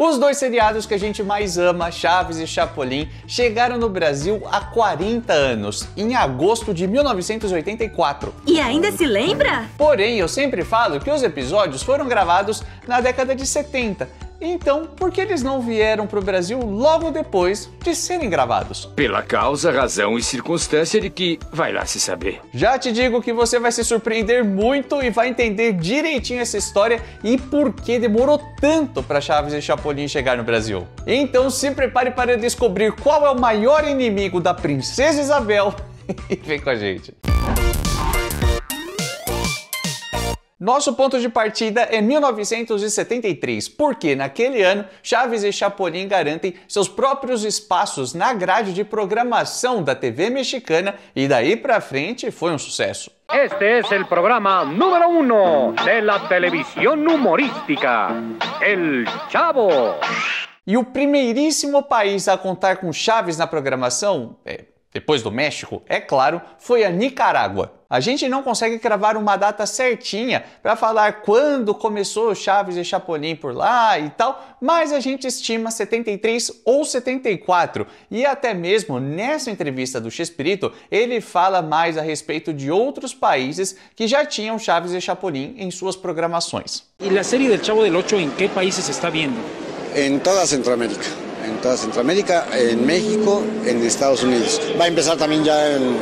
Os dois seriados que a gente mais ama, Chaves e Chapolin, chegaram no Brasil há 40 anos, em agosto de 1984. E ainda se lembra? Porém, eu sempre falo que os episódios foram gravados na década de 70, então, por que eles não vieram para o Brasil logo depois de serem gravados? Pela causa, razão e circunstância de que vai lá se saber. Já te digo que você vai se surpreender muito e vai entender direitinho essa história e por que demorou tanto para Chaves e Chapolin chegar no Brasil. Então, se prepare para descobrir qual é o maior inimigo da Princesa Isabel e vem com a gente. Nosso ponto de partida é 1973, porque naquele ano Chaves e Chapolin garantem seus próprios espaços na grade de programação da TV mexicana e daí para frente foi um sucesso. Este es o programa número 1 de la humorística, El Chavo. E o primeiríssimo país a contar com Chaves na programação, é, depois do México, é claro, foi a Nicarágua. A gente não consegue cravar uma data certinha para falar quando começou Chaves e Chapolin por lá e tal, mas a gente estima 73 ou 74. E até mesmo nessa entrevista do Chespirito, ele fala mais a respeito de outros países que já tinham Chaves e Chapolin em suas programações. E a série do Chavo del Ocho em que países está vendo? Em toda a Centroamérica. toda Centroamérica, en México, en Estados Unidos. Va a empezar también ya en,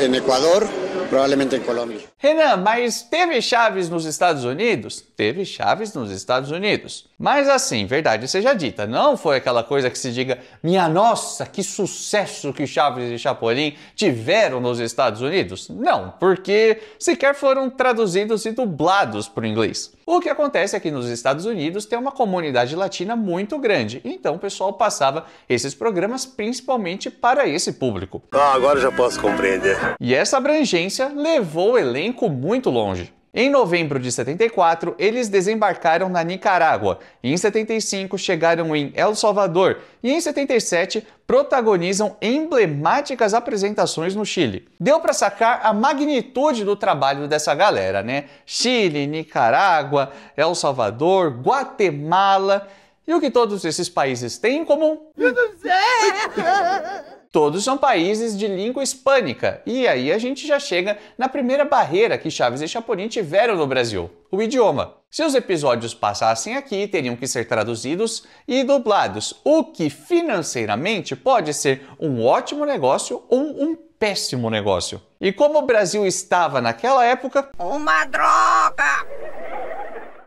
en Ecuador, Provavelmente em Colômbia. Renan, mas teve Chaves nos Estados Unidos? Teve Chaves nos Estados Unidos. Mas assim, verdade seja dita, não foi aquela coisa que se diga, minha nossa, que sucesso que Chaves e Chapolin tiveram nos Estados Unidos. Não, porque sequer foram traduzidos e dublados para o inglês. O que acontece é que nos Estados Unidos tem uma comunidade latina muito grande, então o pessoal passava esses programas principalmente para esse público. Ah, agora já posso compreender. E essa abrangência levou o elenco muito longe. Em novembro de 74, eles desembarcaram na Nicarágua. Em 75, chegaram em El Salvador. E em 77, protagonizam emblemáticas apresentações no Chile. Deu para sacar a magnitude do trabalho dessa galera, né? Chile, Nicarágua, El Salvador, Guatemala. E o que todos esses países têm em comum? Eu não sei! Todos são países de língua hispânica. E aí a gente já chega na primeira barreira que Chaves e Chapolin tiveram no Brasil: o idioma. Se os episódios passassem aqui, teriam que ser traduzidos e dublados, o que financeiramente pode ser um ótimo negócio ou um péssimo negócio. E como o Brasil estava naquela época. Uma droga!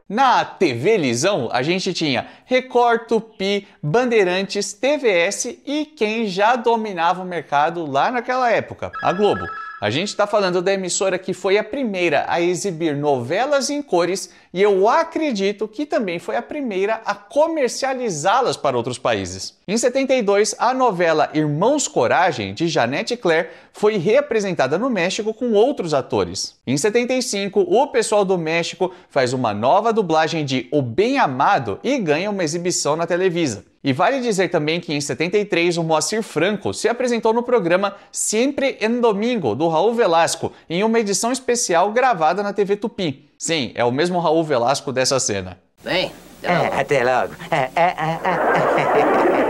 Na TV Lisão, a gente tinha Record, Tupi, Bandeirantes, TVS e quem já dominava o mercado lá naquela época, a Globo. A gente está falando da emissora que foi a primeira a exibir novelas em cores e eu acredito que também foi a primeira a comercializá-las para outros países. Em 72, a novela Irmãos Coragem, de Janete Claire, foi reapresentada no México com outros atores. Em 75, o pessoal do México faz uma nova dublagem de O Bem Amado e ganha uma exibição na Televisa. E vale dizer também que em 73 o Moacir Franco se apresentou no programa Sempre em Domingo, do Raul Velasco, em uma edição especial gravada na TV Tupi. Sim, é o mesmo Raul Velasco dessa cena. Bem, até logo. É, é, é,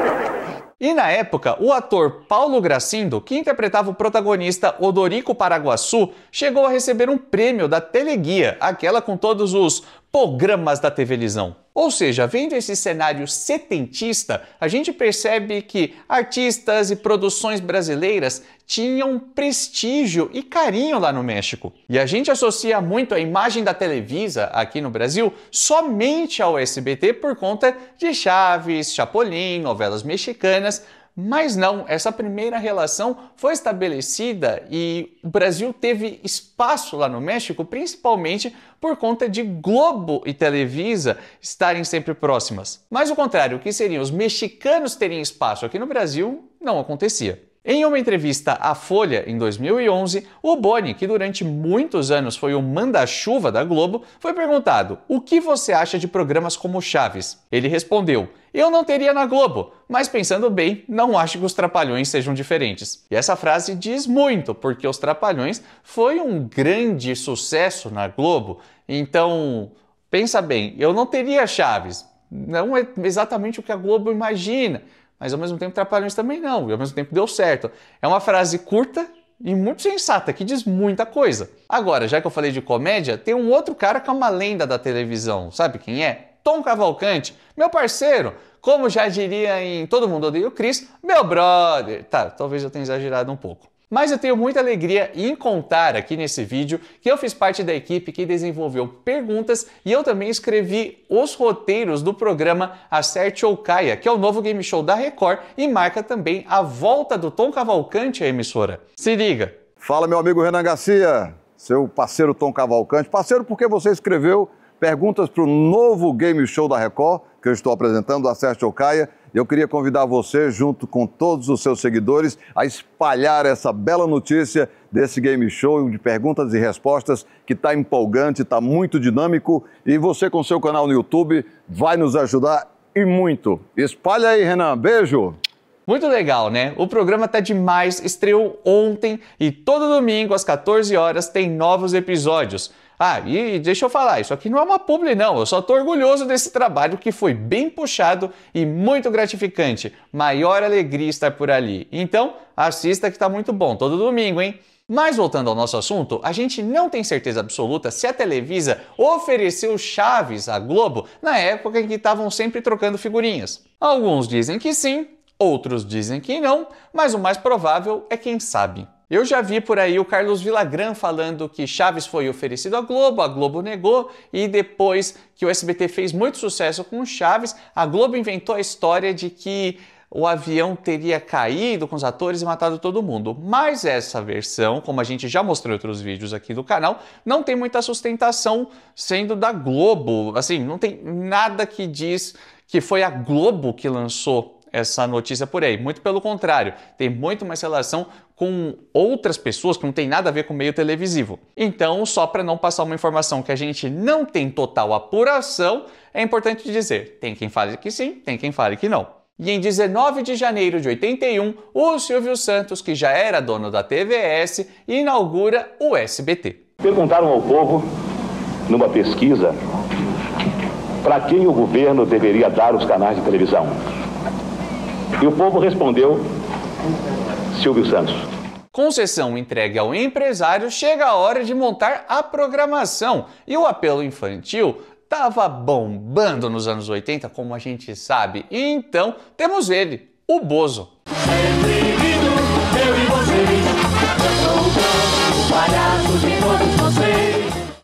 e na época, o ator Paulo Gracindo, que interpretava o protagonista Odorico Paraguaçu, chegou a receber um prêmio da Teleguia, aquela com todos os programas da TV Lisão. Ou seja, vendo esse cenário setentista, a gente percebe que artistas e produções brasileiras tinham prestígio e carinho lá no México. E a gente associa muito a imagem da Televisa aqui no Brasil somente ao SBT por conta de Chaves, Chapolin, novelas mexicanas, mas não, essa primeira relação foi estabelecida e o Brasil teve espaço lá no México, principalmente por conta de Globo e Televisa estarem sempre próximas. Mas o contrário, o que seriam os mexicanos terem espaço aqui no Brasil, não acontecia. Em uma entrevista à Folha em 2011, o Boni, que durante muitos anos foi o manda-chuva da Globo, foi perguntado: "O que você acha de programas como Chaves?". Ele respondeu: "Eu não teria na Globo, mas pensando bem, não acho que os Trapalhões sejam diferentes". E essa frase diz muito, porque os Trapalhões foi um grande sucesso na Globo. Então, pensa bem, eu não teria Chaves. Não é exatamente o que a Globo imagina mas ao mesmo tempo trapalhões também não, e ao mesmo tempo deu certo. É uma frase curta e muito sensata, que diz muita coisa. Agora, já que eu falei de comédia, tem um outro cara que é uma lenda da televisão, sabe quem é? Tom Cavalcante, meu parceiro, como já diria em Todo Mundo Odeia o Chris, meu brother. Tá, talvez eu tenha exagerado um pouco. Mas eu tenho muita alegria em contar aqui nesse vídeo que eu fiz parte da equipe que desenvolveu perguntas e eu também escrevi os roteiros do programa Acerte ou Caia, que é o novo game show da Record e marca também a volta do Tom Cavalcante à emissora. Se liga! Fala, meu amigo Renan Garcia, seu parceiro Tom Cavalcante. Parceiro porque você escreveu perguntas para o novo game show da Record, que eu estou apresentando, Acerte ou Caia. Eu queria convidar você, junto com todos os seus seguidores, a espalhar essa bela notícia desse game show de perguntas e respostas que está empolgante, está muito dinâmico. E você, com seu canal no YouTube, vai nos ajudar e muito. Espalha aí, Renan. Beijo! Muito legal, né? O programa tá demais, estreou ontem e todo domingo às 14 horas tem novos episódios. Ah, e deixa eu falar, isso aqui não é uma publi não, eu só tô orgulhoso desse trabalho que foi bem puxado e muito gratificante. Maior alegria estar por ali. Então, assista que está muito bom, todo domingo, hein? Mas voltando ao nosso assunto, a gente não tem certeza absoluta se a Televisa ofereceu chaves à Globo na época em que estavam sempre trocando figurinhas. Alguns dizem que sim, outros dizem que não, mas o mais provável é quem sabe. Eu já vi por aí o Carlos Villagrán falando que Chaves foi oferecido à Globo, a Globo negou e depois que o SBT fez muito sucesso com Chaves, a Globo inventou a história de que o avião teria caído com os atores e matado todo mundo. Mas essa versão, como a gente já mostrou em outros vídeos aqui do canal, não tem muita sustentação sendo da Globo. Assim, não tem nada que diz que foi a Globo que lançou essa notícia por aí. Muito pelo contrário, tem muito mais relação com outras pessoas que não tem nada a ver com o meio televisivo. Então, só para não passar uma informação que a gente não tem total apuração, é importante dizer: tem quem fale que sim, tem quem fale que não. E em 19 de janeiro de 81, o Silvio Santos, que já era dono da TVS, inaugura o SBT. Perguntaram ao povo, numa pesquisa, para quem o governo deveria dar os canais de televisão. E o povo respondeu Silvio Santos. Concessão entregue ao empresário, chega a hora de montar a programação. E o apelo infantil estava bombando nos anos 80, como a gente sabe. E então temos ele, o Bozo.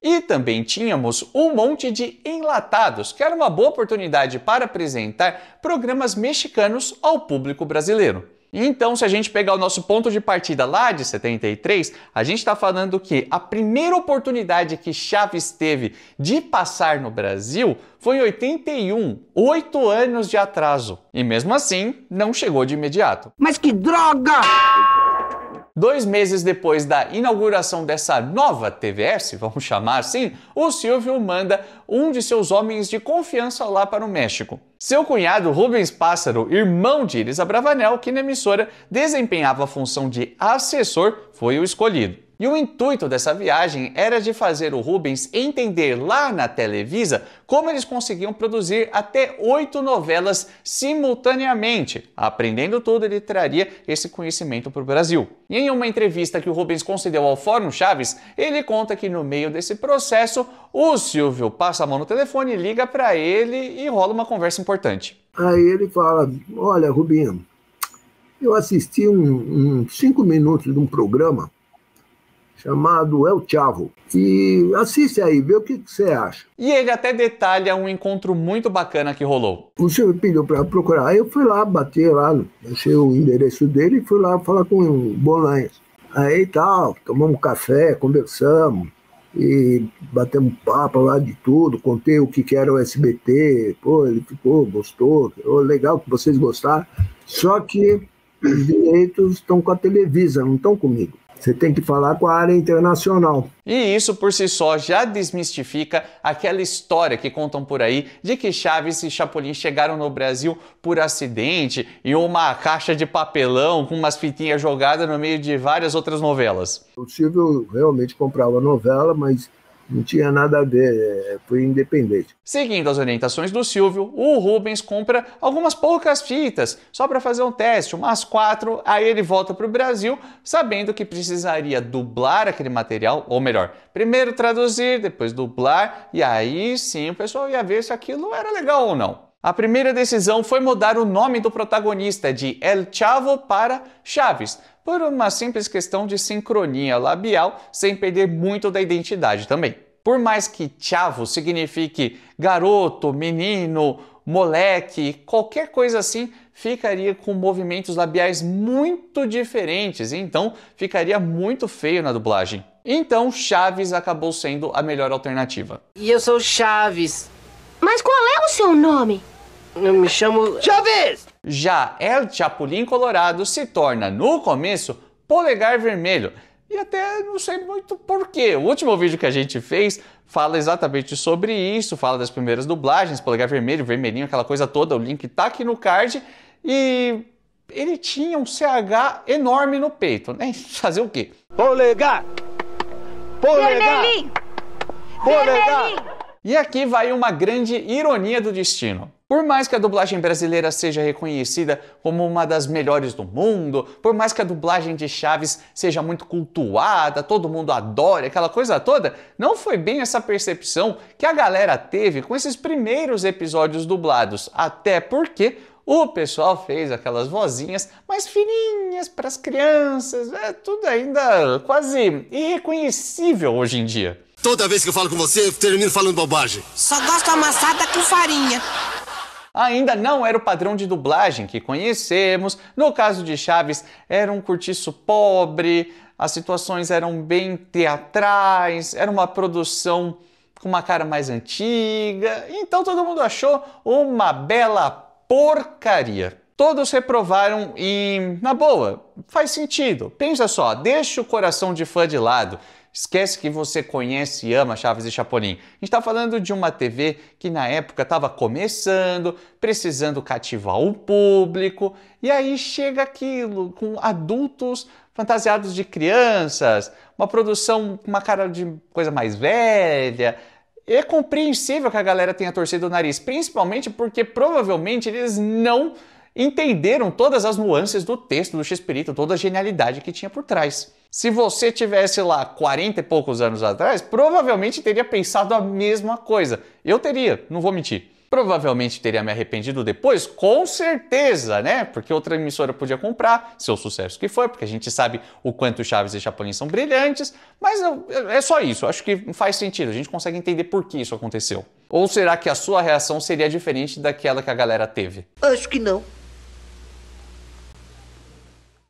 E também tínhamos um monte de enlatados, que era uma boa oportunidade para apresentar programas mexicanos ao público brasileiro. Então, se a gente pegar o nosso ponto de partida lá de 73, a gente está falando que a primeira oportunidade que Chaves teve de passar no Brasil foi em 81, oito anos de atraso. E mesmo assim, não chegou de imediato. Mas que droga! Dois meses depois da inauguração dessa nova TVS, vamos chamar assim, o Silvio manda um de seus homens de confiança lá para o México. Seu cunhado Rubens Pássaro, irmão de Iris Abravanel, que na emissora desempenhava a função de assessor, foi o escolhido. E o intuito dessa viagem era de fazer o Rubens entender lá na Televisa como eles conseguiam produzir até oito novelas simultaneamente. Aprendendo tudo, ele traria esse conhecimento para o Brasil. E em uma entrevista que o Rubens concedeu ao Fórum Chaves, ele conta que no meio desse processo, o Silvio passa a mão no telefone, liga para ele e rola uma conversa importante. Aí ele fala: Olha, Rubinho, eu assisti uns um, um cinco minutos de um programa chamado El Chavo. E assiste aí, vê o que você acha. E ele até detalha um encontro muito bacana que rolou. O senhor pediu para procurar, aí eu fui lá, bater lá, achei o endereço dele e fui lá falar com o Bolanhas. Aí tal, tomamos café, conversamos e batemos papo lá de tudo, contei o que, que era o SBT, pô, ele ficou, gostou, oh, legal que vocês gostaram, só que os direitos estão com a Televisa, não estão comigo. Você tem que falar com a área internacional. E isso por si só já desmistifica aquela história que contam por aí de que Chaves e Chapolin chegaram no Brasil por acidente em uma caixa de papelão com umas fitinhas jogadas no meio de várias outras novelas. É o Silvio realmente comprava novela, mas não tinha nada a ver, é, é, foi independente. Seguindo as orientações do Silvio, o Rubens compra algumas poucas fitas só para fazer um teste, umas quatro, aí ele volta para o Brasil sabendo que precisaria dublar aquele material, ou melhor, primeiro traduzir, depois dublar, e aí sim o pessoal ia ver se aquilo era legal ou não. A primeira decisão foi mudar o nome do protagonista de El Chavo para Chaves, por uma simples questão de sincronia labial, sem perder muito da identidade também. Por mais que Chavo signifique garoto, menino, moleque, qualquer coisa assim, ficaria com movimentos labiais muito diferentes, então ficaria muito feio na dublagem. Então Chaves acabou sendo a melhor alternativa. E eu sou Chaves. Mas qual é o seu nome? Eu me chamo Chaves! Já El Chapulin Colorado se torna, no começo, polegar vermelho. E até não sei muito porquê. O último vídeo que a gente fez fala exatamente sobre isso, fala das primeiras dublagens, polegar vermelho, vermelhinho, aquela coisa toda. O link tá aqui no card. E ele tinha um CH enorme no peito, né? Fazer o quê? Polegar! Polegar! Vermelhinho! Polegar! E aqui vai uma grande ironia do destino. Por mais que a dublagem brasileira seja reconhecida como uma das melhores do mundo, por mais que a dublagem de Chaves seja muito cultuada, todo mundo adora, aquela coisa toda, não foi bem essa percepção que a galera teve com esses primeiros episódios dublados. Até porque o pessoal fez aquelas vozinhas mais fininhas para as crianças, é tudo ainda quase irreconhecível hoje em dia. Toda vez que eu falo com você, eu termino falando bobagem. Só gosto amassada com farinha ainda não era o padrão de dublagem que conhecemos. No caso de Chaves, era um cortiço pobre, as situações eram bem teatrais, era uma produção com uma cara mais antiga. Então todo mundo achou uma bela porcaria. Todos reprovaram e, na boa, faz sentido. Pensa só, deixa o coração de fã de lado Esquece que você conhece e ama Chaves e Chapolin. A gente está falando de uma TV que na época estava começando, precisando cativar o público, e aí chega aquilo com adultos fantasiados de crianças, uma produção com uma cara de coisa mais velha. É compreensível que a galera tenha torcido o nariz, principalmente porque provavelmente eles não entenderam todas as nuances do texto do Chespirito, toda a genialidade que tinha por trás. Se você tivesse lá 40 e poucos anos atrás, provavelmente teria pensado a mesma coisa. Eu teria, não vou mentir. Provavelmente teria me arrependido depois, com certeza, né? Porque outra emissora podia comprar, seu sucesso que foi, porque a gente sabe o quanto Chaves e Chapolin são brilhantes, mas é só isso, acho que faz sentido, a gente consegue entender por que isso aconteceu. Ou será que a sua reação seria diferente daquela que a galera teve? Acho que não.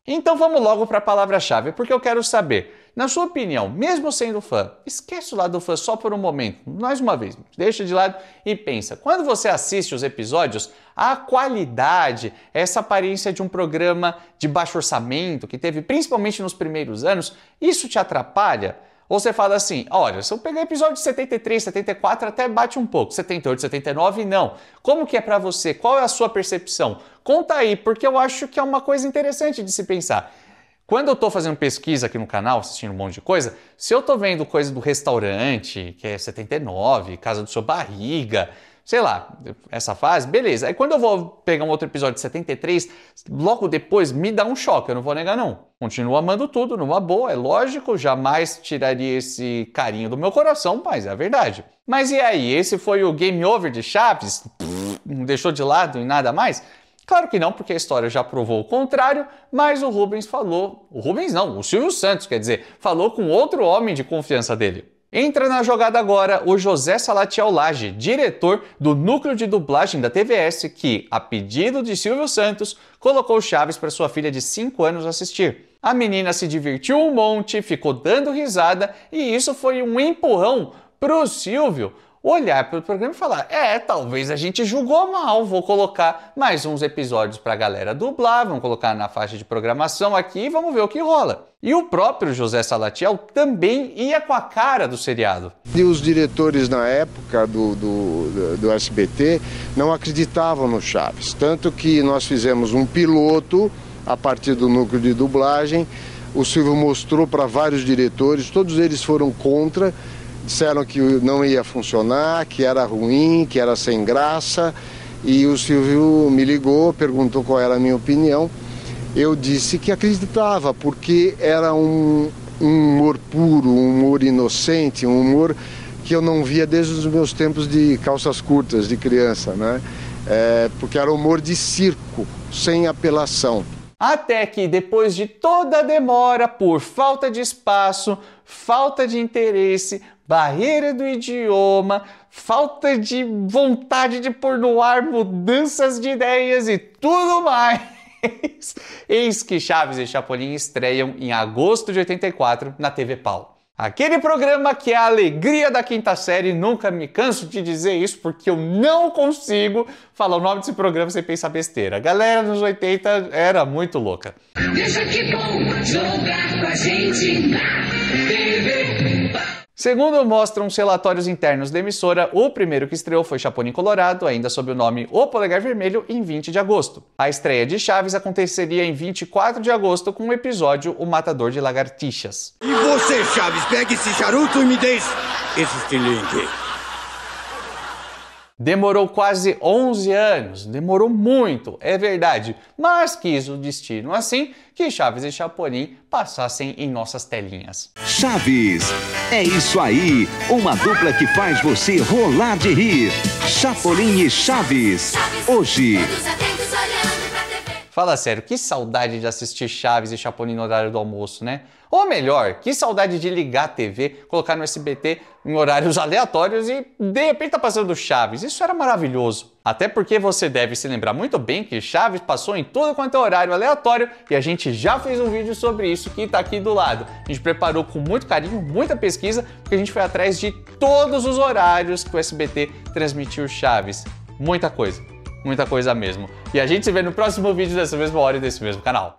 Então vamos logo para a palavra-chave, porque eu quero saber, na sua opinião, mesmo sendo fã, esquece o lado fã só por um momento, mais uma vez, deixa de lado e pensa. Quando você assiste os episódios, a qualidade, essa aparência de um programa de baixo orçamento que teve principalmente nos primeiros anos, isso te atrapalha? Ou você fala assim: olha, se eu pegar episódio 73, 74, até bate um pouco. 78, 79, não. Como que é para você? Qual é a sua percepção? Conta aí, porque eu acho que é uma coisa interessante de se pensar. Quando eu estou fazendo pesquisa aqui no canal, assistindo um monte de coisa, se eu estou vendo coisa do restaurante, que é 79, casa do seu barriga, sei lá, essa fase, beleza. Aí quando eu vou pegar um outro episódio de 73, logo depois me dá um choque, eu não vou negar não. Continuo amando tudo, numa boa, é lógico, jamais tiraria esse carinho do meu coração, mas é a verdade. Mas e aí, esse foi o Game Over de Chaves? Pff, não deixou de lado e nada mais? Claro que não, porque a história já provou o contrário, mas o Rubens falou. O Rubens não, o Silvio Santos, quer dizer, falou com outro homem de confiança dele. Entra na jogada agora o José Salatiel Lage, diretor do núcleo de dublagem da TVS, que, a pedido de Silvio Santos, colocou Chaves para sua filha de 5 anos assistir. A menina se divertiu um monte, ficou dando risada e isso foi um empurrão pro Silvio olhar para o programa e falar: é, talvez a gente julgou mal, vou colocar mais uns episódios para a galera dublar, vamos colocar na faixa de programação aqui e vamos ver o que rola. E o próprio José Salatiel também ia com a cara do seriado. E os diretores na época do, do, do SBT não acreditavam no Chaves. Tanto que nós fizemos um piloto a partir do núcleo de dublagem. O Silvio mostrou para vários diretores, todos eles foram contra disseram que não ia funcionar, que era ruim, que era sem graça. E o Silvio me ligou, perguntou qual era a minha opinião. Eu disse que acreditava, porque era um, um humor puro, um humor inocente, um humor que eu não via desde os meus tempos de calças curtas, de criança, né? É, porque era humor de circo, sem apelação. Até que, depois de toda a demora por falta de espaço, falta de interesse, barreira do idioma, falta de vontade de pôr no ar mudanças de ideias e tudo mais. Eis que Chaves e Chapolin estreiam em agosto de 84 na TV Pau. Aquele programa que é a alegria da quinta série, nunca me canso de dizer isso porque eu não consigo falar o nome desse programa sem pensar besteira. A galera nos 80 era muito louca. Deixa que bom jogar com a gente. Tá? Segundo mostram os relatórios internos da emissora, o primeiro que estreou foi Chapolin Colorado, ainda sob o nome O Polegar Vermelho, em 20 de agosto. A estreia de Chaves aconteceria em 24 de agosto com o episódio O Matador de Lagartixas. E você, Chaves, pegue esse charuto e me dê esse cilindro. Demorou quase 11 anos, demorou muito, é verdade, mas quis o destino assim que Chaves e Chapolin passassem em nossas telinhas. Chaves, é isso aí, uma dupla que faz você rolar de rir. Chapolin e Chaves, hoje. Fala sério, que saudade de assistir Chaves e Chapolin no horário do almoço, né? Ou melhor, que saudade de ligar a TV, colocar no SBT em horários aleatórios e de repente tá passando Chaves. Isso era maravilhoso. Até porque você deve se lembrar muito bem que Chaves passou em todo quanto é horário aleatório e a gente já fez um vídeo sobre isso que tá aqui do lado. A gente preparou com muito carinho, muita pesquisa, porque a gente foi atrás de todos os horários que o SBT transmitiu Chaves. Muita coisa muita coisa mesmo. E a gente se vê no próximo vídeo dessa mesma hora e desse mesmo canal.